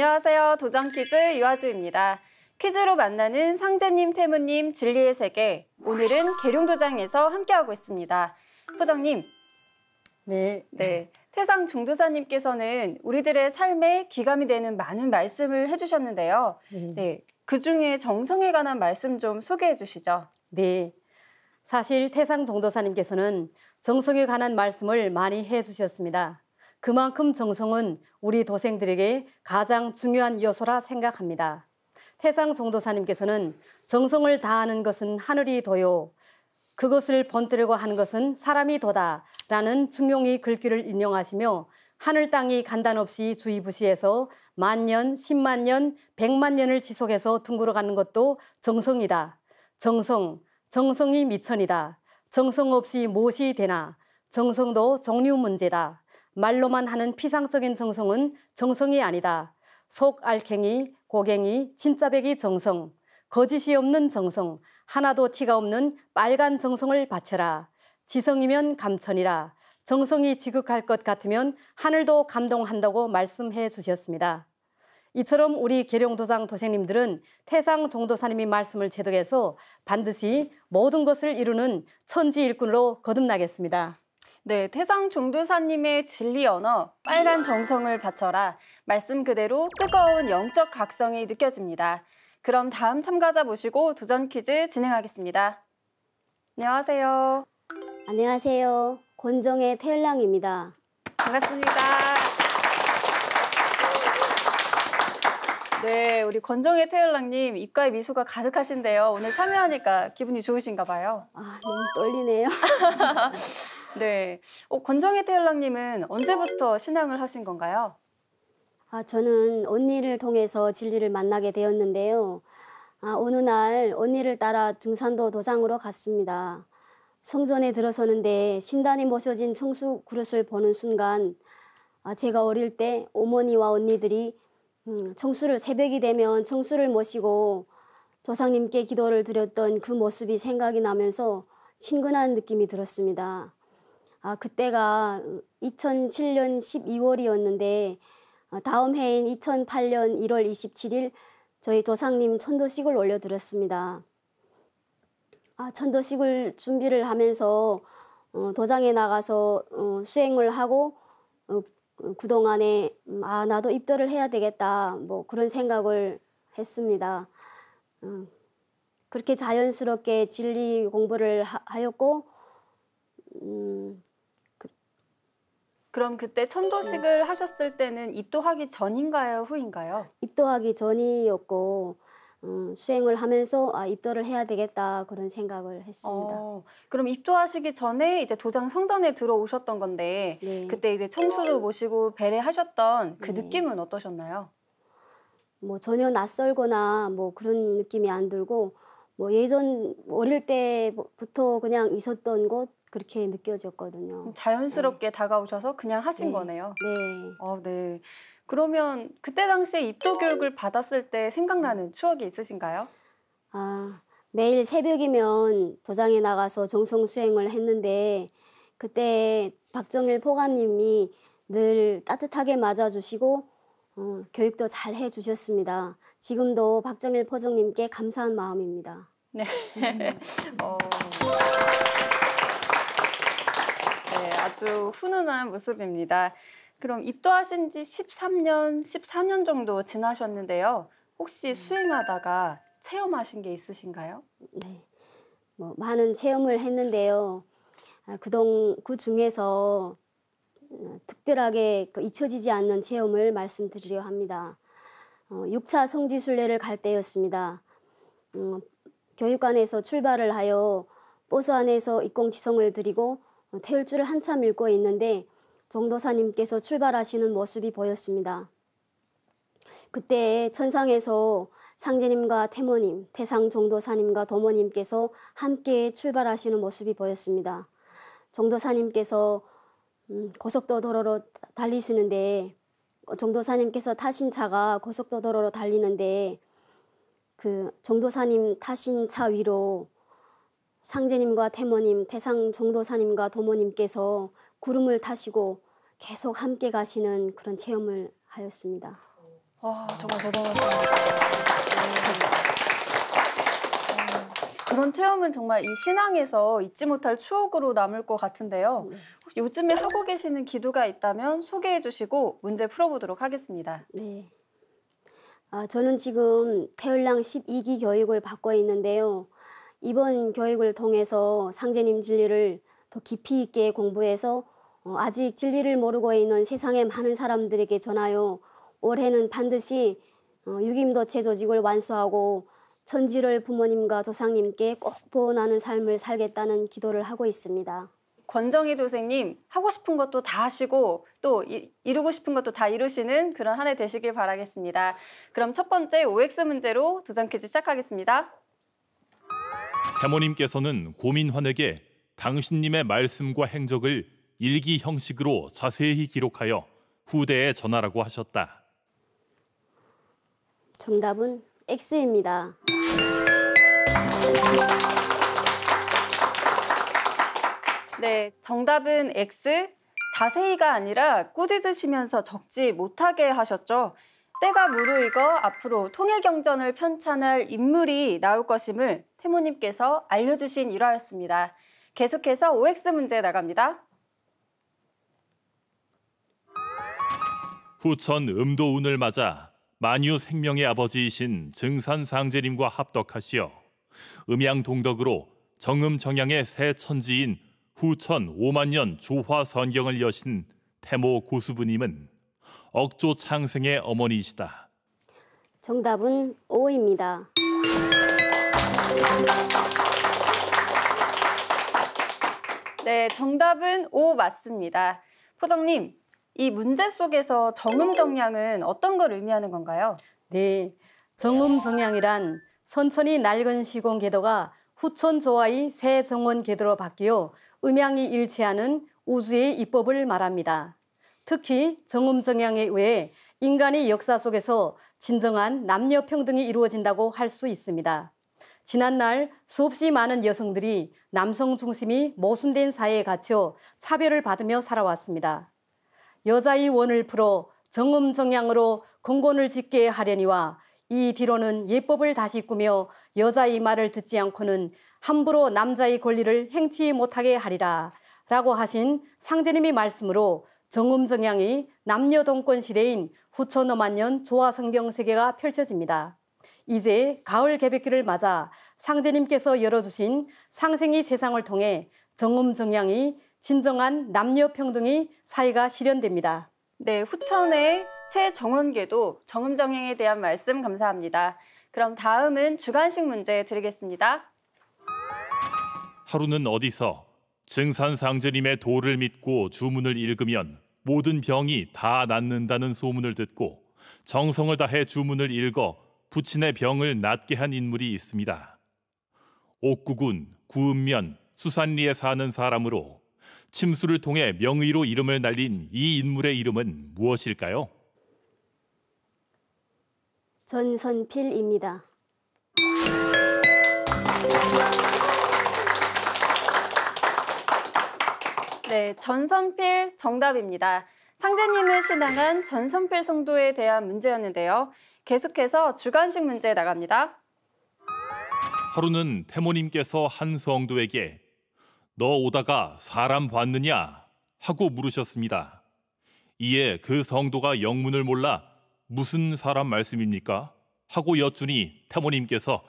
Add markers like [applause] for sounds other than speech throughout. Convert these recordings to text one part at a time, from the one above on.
안녕하세요. 도전 퀴즈 유아주입니다. 퀴즈로 만나는 상재님, 태무님, 진리의 세계. 오늘은 계룡도장에서 함께하고 있습니다. 소장님. 네. 네. 태상 종도사님께서는 우리들의 삶에 귀감이 되는 많은 말씀을 해주셨는데요. 네. 네. 그 중에 정성에 관한 말씀 좀 소개해 주시죠. 네. 사실 태상 종도사님께서는 정성에 관한 말씀을 많이 해 주셨습니다. 그만큼 정성은 우리 도생들에게 가장 중요한 요소라 생각합니다. 태상 정도사님께서는 정성을 다하는 것은 하늘이 도요. 그것을 번뜨려고 한 것은 사람이 도다 라는 중용이 글귀를 인용하시며 하늘 땅이 간단 없이 주의부시해서 만년, 십만년, 백만년을 지속해서 둥그러 가는 것도 정성이다. 정성, 정성이 미천이다. 정성 없이 무엇이 되나. 정성도 종류 문제다. 말로만 하는 피상적인 정성은 정성이 아니다. 속 알갱이, 고갱이, 진짜배기 정성, 거짓이 없는 정성, 하나도 티가 없는 빨간 정성을 바쳐라. 지성이면 감천이라. 정성이 지극할 것 같으면 하늘도 감동한다고 말씀해 주셨습니다. 이처럼 우리 계룡도장 도생님들은 태상 종도사님이 말씀을 제독해서 반드시 모든 것을 이루는 천지 일꾼으로 거듭나겠습니다. 네, 태상 종두사님의 진리 언어, 빨간 정성을 바쳐라. 말씀 그대로 뜨거운 영적 각성이 느껴집니다. 그럼 다음 참가자 모시고 도전 퀴즈 진행하겠습니다. 안녕하세요. 안녕하세요. 권정의 태일랑입니다. 반갑습니다. 네, 우리 권정의 태일랑님 입가에 미소가 가득하신데요. 오늘 참여하니까 기분이 좋으신가 봐요. 아, 너무 떨리네요. [laughs] 네. 어, 권정희 테일러님은 언제부터 신앙을 하신 건가요? 아, 저는 언니를 통해서 진리를 만나게 되었는데요. 아, 어느 날 언니를 따라 증산도 도상으로 갔습니다. 성전에 들어서는데 신단이 모셔진 청수 그릇을 보는 순간 아, 제가 어릴 때 어머니와 언니들이 음, 청수를 새벽이 되면 청수를 모시고 조상님께 기도를 드렸던 그 모습이 생각이 나면서 친근한 느낌이 들었습니다. 아, 그때가 2007년 12월이었는데 아, 다음 해인 2008년 1월 27일 저희 도상님 천도식을 올려드렸습니다. 아, 천도식을 준비를 하면서 어, 도장에 나가서 어, 수행을 하고 어, 그동안에 음, 아 나도 입도를 해야 되겠다 뭐 그런 생각을 했습니다. 음, 그렇게 자연스럽게 진리 공부를 하, 였고 음, 그럼 그때 천도식을 음. 하셨을 때는 입도하기 전인가요, 후인가요? 입도하기 전이었고 음, 수행을 하면서 아, 입도를 해야 되겠다 그런 생각을 했습니다. 어, 그럼 입도하시기 전에 이제 도장 성전에 들어오셨던 건데 네. 그때 이제 청수도 모시고 배례하셨던 그 네. 느낌은 어떠셨나요? 뭐 전혀 낯설거나 뭐 그런 느낌이 안 들고 뭐 예전 어릴 때부터 그냥 있었던 곳 그렇게 느껴졌거든요. 음, 자연스럽게 네. 다가오셔서 그냥 하신 네. 거네요. 네. 어, 네. 그러면 그때 당시에 입도 교육을 받았을 때 생각나는 추억이 있으신가요? 아, 매일 새벽이면 도장에 나가서 정성 수행을 했는데 그때 박정일 포감님이 늘 따뜻하게 맞아주시고 어, 교육도 잘 해주셨습니다. 지금도 박정일 포정님께 감사한 마음입니다. 네. [laughs] 어... 아주 훈훈한 모습입니다. 그럼 입도하신 지 13년, 14년 정도 지나셨는데요. 혹시 수행하다가 음. 체험하신 게 있으신가요? 네, 뭐 많은 체험을 했는데요. 아, 그동 그 중에서 어, 특별하게 그 잊혀지지 않는 체험을 말씀드리려 합니다. 6차 어, 성지순례를 갈 때였습니다. 음, 교육관에서 출발을 하여 버스 안에서 입공지성을 드리고 태울줄을 어, 한참 읽고 있는데 정도사님께서 출발하시는 모습이 보였습니다. 그때 천상에서 상제님과 태모님, 태상 정도사님과 도모님께서 함께 출발하시는 모습이 보였습니다. 정도사님께서 음, 고속도로로 달리시는데 어, 정도사님께서 타신 차가 고속도로로 달리는데 그 정도사님 타신 차 위로 상제님과 태모님, 태상 종도사님과 도모님께서 구름을 타시고 계속 함께 가시는 그런 체험을 하였습니다. 와 정말 대단하다. 음, 그런 체험은 정말 이 신앙에서 잊지 못할 추억으로 남을 것 같은데요. 음. 혹시 요즘에 하고 계시는 기도가 있다면 소개해 주시고 문제 풀어보도록 하겠습니다. 네. 아, 저는 지금 태을랑 12기 교육을 받고 있는데요. 이번 교육을 통해서 상제님 진리를 더 깊이 있게 공부해서 어, 아직 진리를 모르고 있는 세상의 많은 사람들에게 전하여 올해는 반드시 유김도체 어, 조직을 완수하고 천지를 부모님과 조상님께 꼭 보원하는 삶을 살겠다는 기도를 하고 있습니다. 권정희 도생님 하고 싶은 것도 다 하시고 또 이, 루고 싶은 것도 다 이루시는 그런 한 해 되시길 바라겠습니다. 그럼 첫 번째 OX 문제로 도전 퀴즈 시작하겠습니다. 대모님께서는 고민환에게 당신님의 말씀과 행적을 일기 형식으로 자세히 기록하여 후대에 전하라고 하셨다. 정답은 X입니다. 네, 정답은 X. 자세히가 아니라 꾸짖으시면서 적지 못하게 하셨죠. 때가 무르익어 앞으로 통일경전을 편찬할 인물이 나올 것임을 태모님께서 알려주신 일화였습니다. 계속해서 OX 문제 나갑니다. 후천 음도운을 맞아 만유 생명의 아버지이신 증산상제님과 합덕하시어 음양동덕으로 정음정양의 새 천지인 후천 5만년 조화선경을 여신 태모 고수부님은 억조 창생의 어머니이시다. 정답은 5입니다. 네, 정답은 5 맞습니다. 포정님, 이 문제 속에서 정음정량은 어떤 걸 의미하는 건가요? 네, 정음정량이란 선천이 낡은 시공 궤도가 후천 조화의 새 정원 궤도로 바뀌어 음양이 일치하는 우주의 이법을 말합니다. 특히 정음 정향에 의해 인간의 역사 속에서 진정한 남녀 평등이 이루어진다고 할 수 있습니다. 지난날 수없이 많은 여성들이 남성 중심이 모순된 사회에 갇혀 차별을 받으며 살아왔습니다. 여자의 원을 풀어 정음 정향으로 공곤을 짓게 하려니와 이 뒤로는 예법을 다시 꾸며 여자의 말을 듣지 않고는 함부로 남자의 권리를 행치 못하게 하리라 라고 하신 상제님의 말씀으로 정음정향이 남녀 동권 시대인 후천오만년 조화성경 세계가 펼쳐집니다. 이제 가을 개백기를 맞아 상제님께서 열어주신 상생의 세상을 통해 정음정향이 진정한 남녀 평등의 사회가 실현됩니다. 네, 후천의 최정원계도 정음정향에 대한 말씀 감사합니다. 그럼 다음은 주관식 문제 드리겠습니다. 하루는 어디서 증산상제님의 도를 믿고 주문을 읽으면 모든 병이 다 낫는다는 소문을 듣고 정성을 다해 주문을 읽어 부친의 병을 낫게 한 인물이 있습니다. 옥구군 구읍면 수산리에 사는 사람으로 침수를 통해 명의로 이름을 날린 이 인물의 이름은 무엇일까요? 전선필입니다. 네, 전선필 정답입니다. 상제님을 신앙한 전선필 성도에 대한 문제였는데요. 계속해서 주관식 문제 나갑니다. 하루는 태모님께서 한 성도에게 너 오다가 사람 봤느냐 하고 물으셨습니다. 이에 그 성도가 영문을 몰라 무슨 사람 말씀입니까? 하고 여쭈니 태모님께서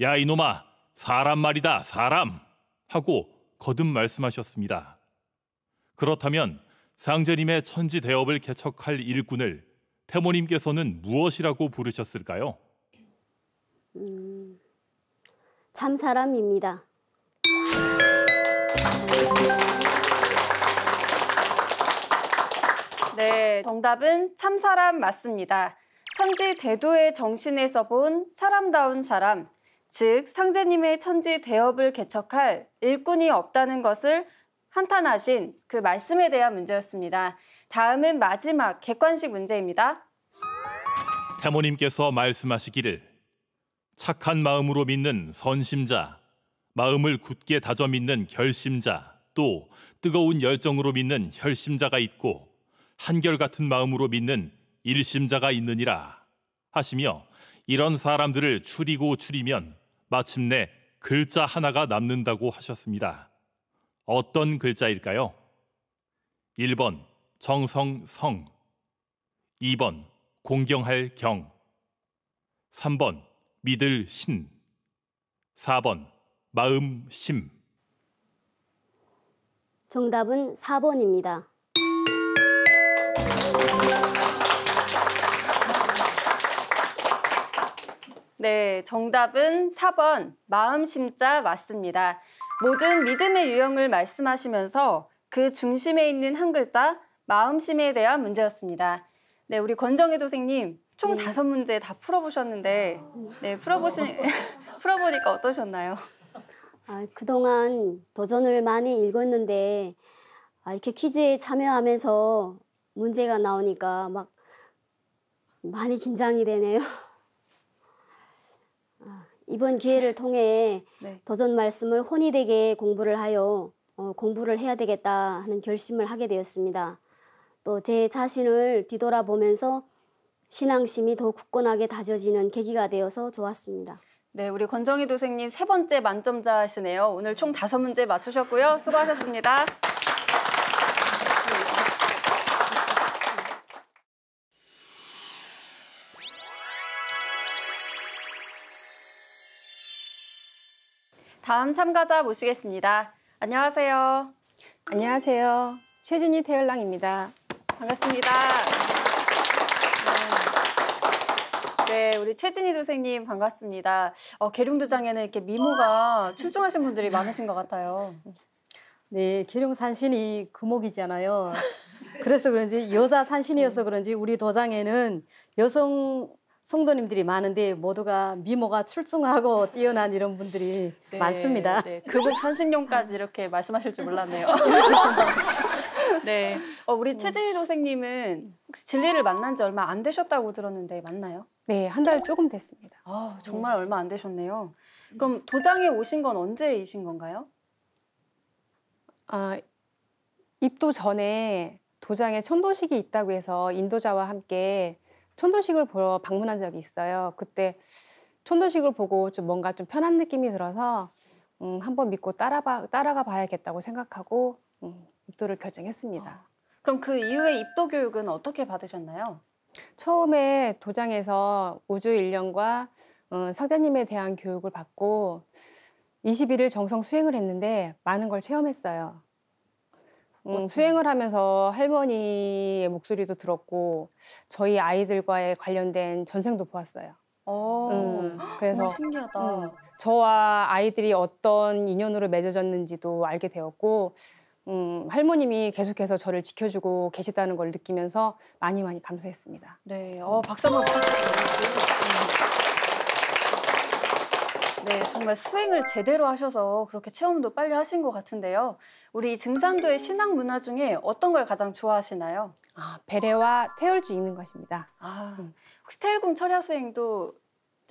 야 이놈아 사람 말이다 사람 하고 거듭 말씀하셨습니다. 그렇다면 상제님의 천지 대업을 개척할 일꾼을 태모님께서는 무엇이라고 부르셨을까요? 음, 참 사람입니다. 네, 정답은 참사람 맞습니다. 천지 대도의 정신에서 본 사람다운 사람, 즉 상제님의 천지 대업을 개척할 일꾼이 없다는 것을 한탄하신 그 말씀에 대한 문제였습니다. 다음은 마지막 객관식 문제입니다. 태모님께서 말씀하시기를 착한 마음으로 믿는 선심자, 마음을 굳게 다져 믿는 결심자, 또 뜨거운 열정으로 믿는 혈심자가 있고 한결같은 마음으로 믿는 일심자가 있느니라 하시며 이런 사람들을 추리고 추리면 마침내 글자 하나가 남는다고 하셨습니다. 어떤 글자일까요? 1번 정성성 2번 공경할 경 3번 믿을 신 4번 마음 심 정답은 4번입니다. 네, 정답은 4번 마음심자 맞습니다. 모든 믿음의 유형을 말씀하시면서 그 중심에 있는 한 글자 마음심에 대한 문제였습니다. 네, 우리 권정희 도생님 총 네. 다섯 네. 문제 다 풀어보셨는데 네, 풀어보시, [laughs] 풀어보니까 어떠셨나요? 아, 그동안 도전을 많이 읽었는데 아, 이렇게 퀴즈에 참여하면서 문제가 나오니까 막 많이 긴장이 되네요. [laughs] 이번 기회를 통해 네. 도전 말씀을 혼이 되게 공부를 하여 어, 공부를 해야 되겠다 하는 결심을 하게 되었습니다. 또 제 자신을 뒤돌아보면서 신앙심이 더 굳건하게 다져지는 계기가 되어서 좋았습니다. 네, 우리 권정희 도생님 세 번째 만점자시네요. 오늘 총 다섯 문제 맞추셨고요. 수고하셨습니다. 다음 참가자 모시겠습니다. 안녕하세요. 안녕하세요. 최진희 태열랑입니다. 반갑습니다. 네, 네 우리 최진희 도생님 반갑습니다. 어, 계룡도장에는 이렇게 미모가 출중하신 분들이 많으신 것 같아요. 네, 계룡 산신이 금옥이잖아요. 그래서 그런지 여자 산신이어서 그런지 우리 도장에는 여성 성도님들이 많은데 모두가 미모가 출중하고 뛰어난 이런 분들이 네, 많습니다. 네, 그분 찬식용까지 이렇게 말씀하실 줄 몰랐네요. [laughs] 네, 어, 우리 최진희 도생님은 혹시 진리를 만난 지 얼마 안 되셨다고 들었는데 맞나요? 네, 한 달 조금 됐습니다. 아, 정말 얼마 안 되셨네요. 그럼 도장에 오신 건 언제이신 건가요? 아, 입도 전에 도장에 천도식이 있다고 해서 인도자와 함께 촌도식을 보러 방문한 적이 있어요. 그때 천도식을 보고 좀 뭔가 좀 편한 느낌이 들어서 음, 한번 믿고 따라봐, 따라가 봐야겠다고 생각하고 음, 입도를 결정했습니다. 아, 그럼 그 이후에 입도 교육은 어떻게 받으셨나요? 처음에 도장에서 우주일령과 음, 어, 상자님에 대한 교육을 받고 21일 정성 수행을 했는데 많은 걸 체험했어요. 음, 수행을 하면서 할머니의 목소리도 들었고 저희 아이들과의 관련된 전생도 보았어요. 오, 어. 음, 그래서 신기하다. 음, 저와 아이들이 어떤 인연으로 맺어졌는지도 알게 되었고 음, 할머님이 계속해서 저를 지켜주고 계시다는 걸 느끼면서 많이 많이 감사했습니다. 네, 어, 박수 한번 부탁드립니다. 네, 정말 수행을 제대로 하셔서 그렇게 체험도 빨리 하신 것 같은데요. 우리 증산도의 신앙 문화 중에 어떤 걸 가장 좋아하시나요? 아, 배례와 태울주 있는 것입니다. 아, 혹시 태일궁 철야 수행도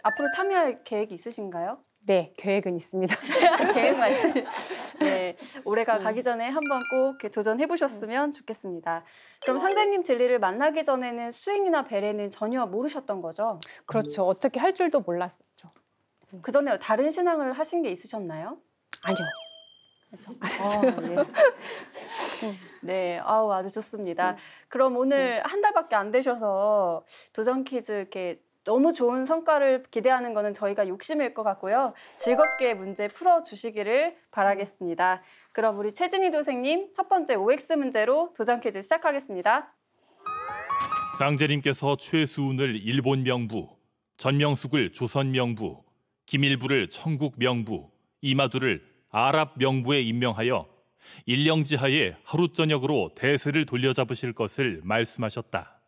앞으로 참여할 계획이 있으신가요? 네, 계획은 있습니다. 계획만 있으 면 네, 올해가 음. 가기 전에 한번 꼭 도전해 보셨으면 음. 좋겠습니다. 그럼 상장님 진리를 만나기 전에는 수행이나 배례는 전혀 모르셨던 거죠? 그렇죠. 어떻게 할 줄도 몰랐었죠. 음. 그 전에 다른 신앙을 하신 게 있으셨나요? 아니요. 그렇죠. 아, 네. [laughs] 네, 아우 아주 좋습니다. 음. 그럼 오늘 음. 한 달밖에 안 되셔서 도전 퀴즈 이렇게 너무 좋은 성과를 기대하는 거는 저희가 욕심일 것 같고요. 즐겁게 문제 풀어주시기를 바라겠습니다. 그럼 우리 최진희 도생님 첫 번째 OX 문제로 도전 퀴즈 시작하겠습니다. 쌍제님께서 최수운을 일본 명부, 전명숙을 조선 명부, 김일부를 천국 명부, 이마두를 아랍 명부에 임명하여 일령지하에 하루 저녁으로 대세를 돌려잡으실 것을 말씀하셨다.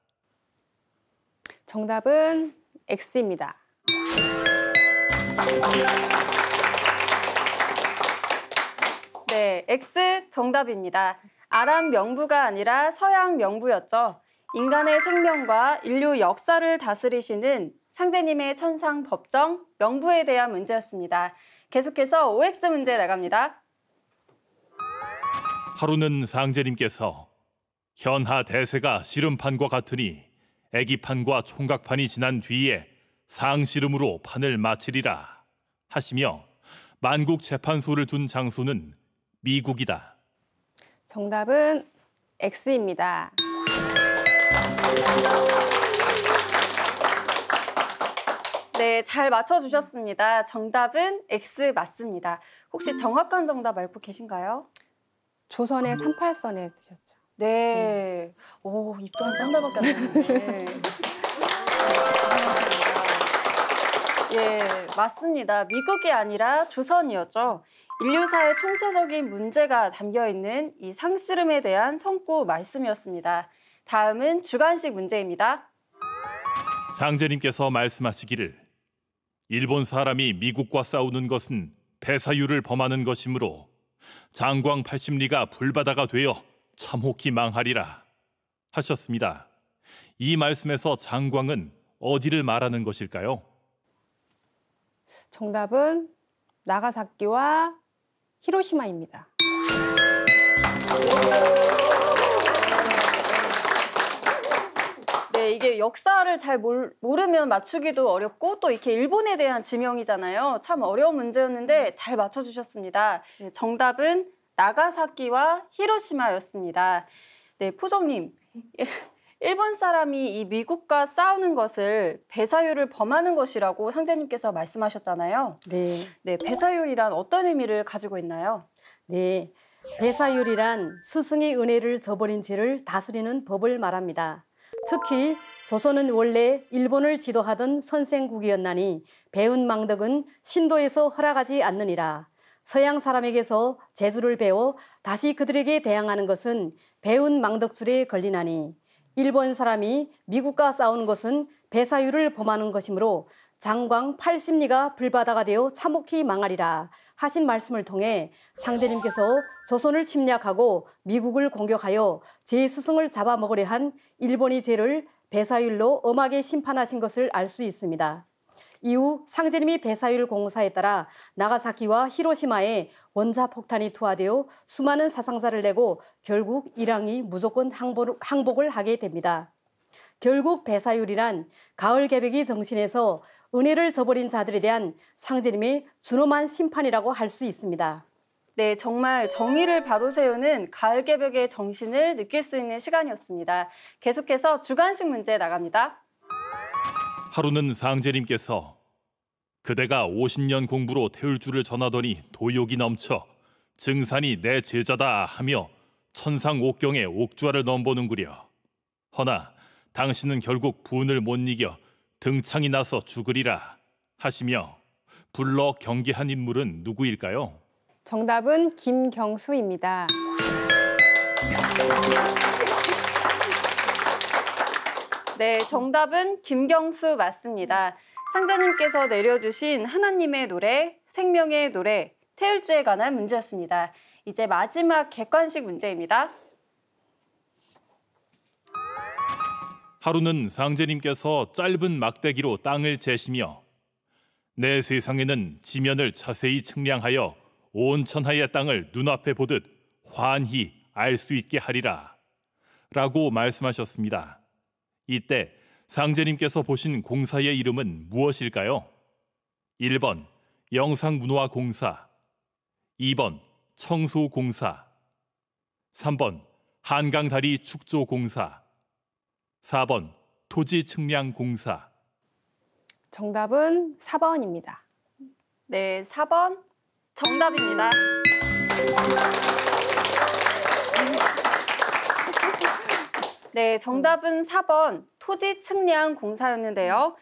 정답은 X입니다. 네, X 정답입니다. 아랍 명부가 아니라 서양 명부였죠. 인간의 생명과 인류 역사를 다스리시는 상제님의 천상 법정 명부에 대한 문제였습니다. 계속해서 OX 문제 나갑니다. 하루는 상제님께서 현하 대세가 씨름판과 같으니 애기판과 총각판이 지난 뒤에 상씨름으로 판을 마치리라 하시며 만국 재판소를 둔 장소는 미국이다. 정답은 X입니다. 네, 잘 맞춰주셨습니다. 정답은 X 맞습니다. 혹시 정확한 정답 알고 계신가요? 조선의 38선에 아, 뭐. 드셨죠. 네. 음. 오, 입도 한 짠다밖에 안 됐는데. 네. 예, 맞습니다. 미국이 아니라 조선이었죠. 인류사의 총체적인 문제가 담겨있는 이 상씨름에 대한 성구 말씀이었습니다. 다음은 주관식 문제입니다. 상제님께서 말씀하시기를 일본 사람이 미국과 싸우는 것은 배사유를 범하는 것이므로 장광 80리가 불바다가 되어 참혹히 망하리라 하셨습니다. 이 말씀에서 장광은 어디를 말하는 것일까요? 정답은 나가사키와 히로시마입니다. 역사를 잘 몰, 모르면 맞추기도 어렵고 또 이렇게 일본에 대한 지명이잖아요. 참 어려운 문제였는데 음. 잘 맞춰주셨습니다. 예, 정답은 나가사키와 히로시마였습니다. 네, 포정님. [laughs] 일본 사람이 이 미국과 싸우는 것을 배사율을 범하는 것이라고 상제님께서 말씀하셨잖아요. 네. 네, 배사율이란 어떤 의미를 가지고 있나요? 네. 배사율이란 스승의 은혜를 저버린 죄를 다스리는 법을 말합니다. 특히 조선은 원래 일본을 지도하던 선생국이었나니 배운 망덕은 신도에서 허락하지 않느니라. 서양 사람에게서 재주를 배워 다시 그들에게 대항하는 것은 배운 망덕줄에 걸리나니 일본 사람이 미국과 싸우는 것은 배사유를 범하는 것이므로 장광 팔십리가 불바다가 되어 참혹히 망하리라 하신 말씀을 통해 상대님께서 조선을 침략하고 미국을 공격하여 제 스승을 잡아먹으려 한 일본이 제를 배사율로 엄하게 심판하신 것을 알 수 있습니다. 이후 상대님이 배사율 공사에 따라 나가사키와 히로시마에 원자 폭탄이 투하되어 수많은 사상자를 내고 결국 이랑이 무조건 항복을 하게 됩니다. 결국 배사율이란 가을 개벽이 정신에서 은혜를 저버린 자들에 대한 상제님의 준엄한 심판이라고 할 수 있습니다. 네, 정말 정의를 바로 세우는 가을 개벽의 정신을 느낄 수 있는 시간이었습니다. 계속해서 주관식 문제 나갑니다. 하루는 상제님께서 그대가 50년 공부로 태울 줄을 전하더니 도욕이 넘쳐 증산이 내 제자다 하며 천상 옥경에 옥좌를 넘보는구려. 허나 당신은 결국 분을 못 이겨 등창이 나서 죽으리라 하시며 불러 경계한 인물은 누구일까요? 정답은 김경수입니다. 네, 정답은 김경수 맞습니다. 상자님께서 내려주신 하나님의 노래, 생명의 노래, 태율주에 관한 문제였습니다. 이제 마지막 객관식 문제입니다. 하루는 상제님께서 짧은 막대기로 땅을 재시며 내 세상에는 지면을 자세히 측량하여 온 천하의 땅을 눈앞에 보듯 환히 알 수 있게 하리라 라고 말씀하셨습니다. 이때 상제님께서 보신 공사의 이름은 무엇일까요? 1번 영상문화공사 2번 청소공사 3번 한강다리 축조공사 4번 토지 측량 공사. 정답은 4번입니다. 네, 4번 정답입니다. 네, 정답은 4번 토지 측량 공사였는데요.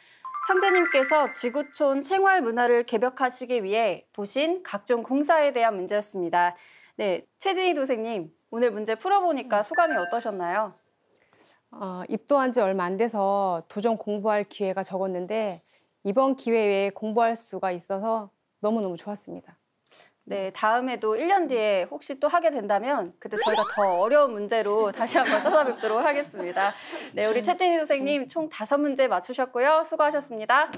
상자님께서 지구촌 생활 문화를 개벽하시기 위해 보신 각종 공사에 대한 문제였습니다. 네, 최진희 도생님, 오늘 문제 풀어보니까 소감이 어떠셨나요? 어, 입도한 지 얼마 안 돼서 도전 공부할 기회가 적었는데 이번 기회에 공부할 수가 있어서 너무너무 좋았습니다. 네, 다음에도 1년 뒤에 혹시 또 하게 된다면 그때 저희가 더 어려운 문제로 [laughs] 다시 한번 찾아뵙도록 하겠습니다. 네, 우리 채진희 선생님 총다 문제 맞추셨고요. 수고하셨습니다.